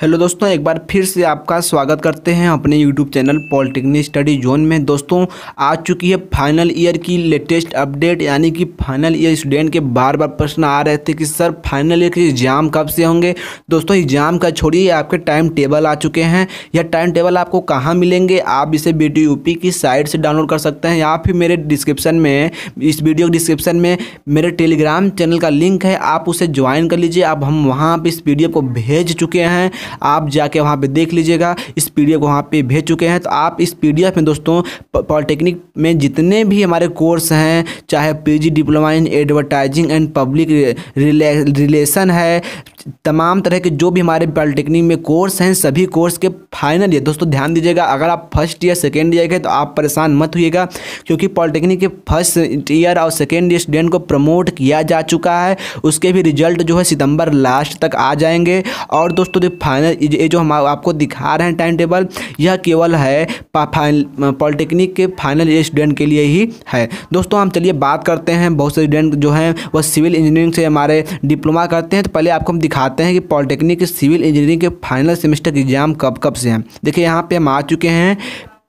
hello दोस्तों एक बार फिर से आपका स्वागत करते हैं अपने YouTube channel polytechnic study zone में दोस्तों आ चुकी है फाइनल ईयर की लेटेस्ट अपडेट यानी कि फाइनल ईयर स्टूडेंट के बार बार प्रश्न आ रहे थे कि सर फाइनल ईयर के एग्जाम कब से होंगे दोस्तों एग्जाम का छोड़िए आपके टाइम टेबल आ चुके हैं यह टाइम टेबल आपको कहाँ मिलेंगे आप इसे बी टी की साइट से डाउनलोड कर सकते हैं या फिर मेरे डिस्क्रिप्शन में इस वीडियो के डिस्क्रिप्शन में मेरे टेलीग्राम चैनल का लिंक है आप उसे ज्वाइन कर लीजिए अब हम वहाँ पर इस पी को भेज चुके हैं आप जाके वहाँ पर देख लीजिएगा इस पी वहाँ पर भेज चुके हैं तो आप इस पी में दोस्तों पॉलिटेक्निक में जितने भी हमारे कोर्स हैं चाहे PG diploma in advertising and public relation है तमाम तरह के जो भी हमारे पॉलिटेक्निक में कोर्स हैं सभी कोर्स के फाइनल ईयर दोस्तों ध्यान दीजिएगा अगर आप फर्स्ट ईयर सेकेंड ईयर के तो आप परेशान मत हुईगा क्योंकि पॉलिटेक्निक के फर्स्ट ईयर और सेकेंड ईयर स्टूडेंट को प्रमोट किया जा चुका है उसके भी रिजल्ट जो है सितंबर लास्ट तक आ जाएंगे और दोस्तों जो फाइनल ये जो हम आपको दिखा रहे हैं टाइम टेबल यह केवल है पॉलिटेक्निक के फाइनल स्टूडेंट के लिए ही है दोस्तों हम चलिए बात करते हैं बहुत से स्टूडेंट जो हैं वह सिविल इंजीनियरिंग से हमारे डिप्लोमा करते हैं तो पहले आपको हम दिखाते हैं कि पॉलिटेक्निक सिविल इंजीनियरिंग के फाइनल सेमेस्टर एग्जाम कब कब से हैं देखिए यहाँ पर हम आ चुके हैं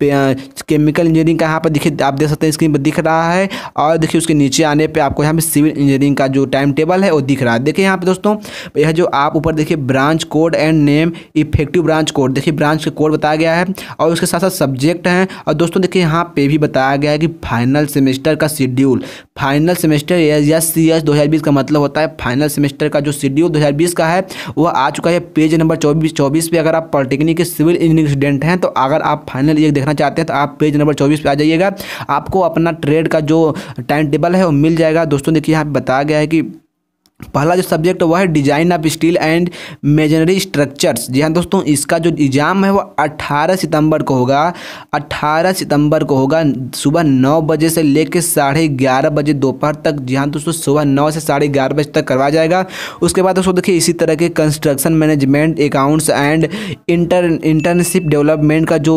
केमिकल इंजीनियरिंग का यहाँ पर देखिए आप देख सकते हैं स्क्रीन पर दिख रहा है और देखिए उसके नीचे आने पर आपको यहाँ पे सिविल इंजीनियरिंग का जो टाइम टेबल है वो दिख रहा है देखिए यहाँ पे दोस्तों यह जो आप ऊपर देखिए branch code and name effective branch code देखिए ब्रांच का कोड बताया गया है और उसके साथ साथ सब्जेक्ट हैं और दोस्तों देखिए यहाँ पे भी बताया गया है कि फाइनल सेमेस्टर का शेड्यूल फाइनल सेमेस्टर या सी एस दो का मतलब होता है फाइनल सेमेस्टर का जो शेड्यूल दो का है वह आ चुका है पेज नंबर चौबीस चौबीस पे अगर आप पॉलिटेक्निक के सिविल इंजीनियरिंग स्टूडेंट हैं तो अगर आप फाइनल ये देख देखना चाहते हैं तो आप पेज नंबर चौबीस पर आ जाइएगा आपको अपना ट्रेड का जो टाइम टेबल है वो मिल जाएगा दोस्तों देखिए यहाँ पर बताया गया है कि पहला जो सब्जेक्ट वह है design of steel and masonry structures जी हाँ दोस्तों इसका जो एग्ज़ाम है वो 18 सितंबर को होगा 18 सितंबर को होगा सुबह नौ बजे से लेकर साढ़े ग्यारह बजे दोपहर तक जी हाँ दोस्तों सुबह नौ से साढ़े ग्यारह बजे तक करवाया जाएगा उसके बाद दोस्तों देखिए इसी तरह के construction management accounts and inter internship development का जो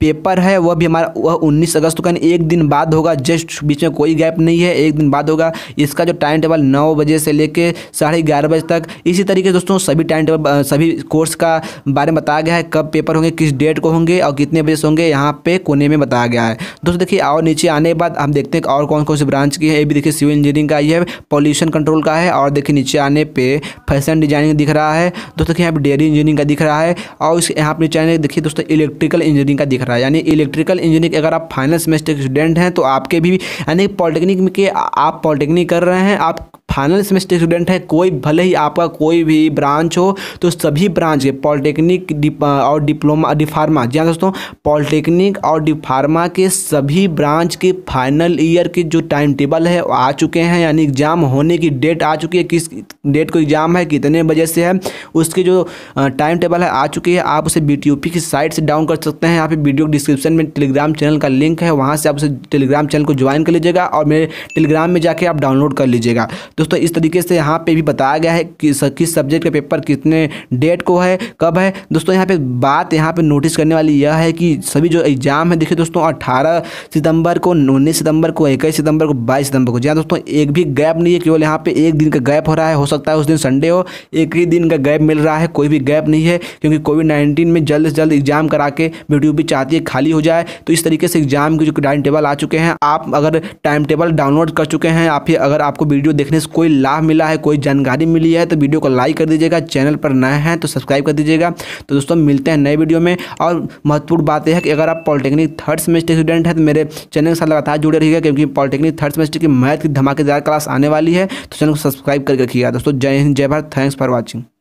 पेपर है वह भी हमारा वह 19 अगस्त का एक दिन बाद होगा जस्ट बीच में कोई गैप नहीं है एक दिन बाद होगा इसका जो टाइम टेबल नौ बजे से लेके साढ़े ग्यारह बजे तक इसी तरीके दोस्तों सभी टाइम टेबल सभी कोर्स का बारे में बताया गया है कब पेपर होंगे किस डेट को होंगे और कितने बजे से होंगे यहाँ पे कोने में बताया गया है दोस्तों देखिए और नीचे आने के बाद हम देखते हैं और कौन कौन सी ब्रांच की है ये भी देखिए सिविल इंजीनियरिंग का ये है पॉल्यूशन कंट्रोल का है और देखिए नीचे आने पर फैशन डिजाइनिंग दिख रहा है दोस्तों देखिए यहाँ पर डेयरी इंजीनियरिंग का दिख रहा है और यहाँ पर नीचे आने देखिए दोस्तों इलेक्ट्रिकल इंजीनियरिंग का दिख रहा है यानी इलेक्ट्रिकल इंजीनियरिंग अगर आप फाइनल सेमेस्टर के स्टूडेंट हैं तो आपके भी यानी पॉलिटेक्निक के आप पॉलिटेक्निक कर रहे हैं आप फाइनल सेमेस्टर स्टूडेंट है कोई भले ही आपका कोई भी ब्रांच हो तो सभी ब्रांच के पॉलिटेक्निक और डिप्लोमा डिफार्मा जी हाँ दोस्तों पॉलिटेक्निक और डिफार्मा के सभी ब्रांच के फाइनल ईयर के जो टाइम टेबल है आ चुके हैं यानी एग्ज़ाम होने की डेट आ चुकी है किस डेट को एग्ज़ाम है कितने बजे से है उसके जो टाइम टेबल है आ चुकी है आप उसे बी की साइट से डाउन कर सकते हैं यहाँ पे वीडियो डिस्क्रिप्शन में टेलीग्राम चैनल का लिंक है वहाँ से आप उसे टेलीग्राम चैनल को ज्वाइन कर लीजिएगा और मेरे टेलीग्राम में जाके आप डाउनलोड कर लीजिएगा तो दोस्तों इस तरीके से यहाँ पे भी बताया गया है कि किस सब्जेक्ट का पेपर कितने डेट को है कब है दोस्तों यहाँ पे बात यहाँ पे नोटिस करने वाली यह है कि सभी जो एग्जाम है देखिए दोस्तों अठारह सितंबर को उन्नीस सितंबर को इक्कीस सितंबर को बाईस सितंबर को जी हाँ दोस्तों एक भी गैप नहीं है केवल यहाँ पे एक दिन का गैप हो रहा है हो सकता है उस दिन संडे हो एक ही दिन का गैप मिल रहा है कोई भी गैप नहीं है क्योंकि कोविड नाइन्टीन में जल्द से जल्द एग्जाम करा के वीडियो भी चाहती है खाली हो जाए तो इस तरीके से एग्जाम के जो टाइम टेबल आ चुके हैं आप अगर टाइम टेबल डाउनलोड कर चुके हैं या फिर अगर आपको वीडियो देखने से कोई लाभ मिला है कोई जानकारी मिली है तो वीडियो को लाइक कर दीजिएगा चैनल पर नए हैं तो सब्सक्राइब कर दीजिएगा तो दोस्तों मिलते हैं नए वीडियो में और महत्वपूर्ण बात यह है कि अगर आप पॉलिटेक्निक थर्ड सेमेस्टर स्टूडेंट हैं तो मेरे चैनल के साथ लगातार जुड़े रहिएगा क्योंकि पॉलिटेक्निक थर्ड सेमेस्टर की मैथ की धमाकेदार क्लास आने वाली है तो चैनल को सब्सक्राइब करके रखिएगा दोस्तों जय हिंद जय भारत थैंक्स फॉर वॉचिंग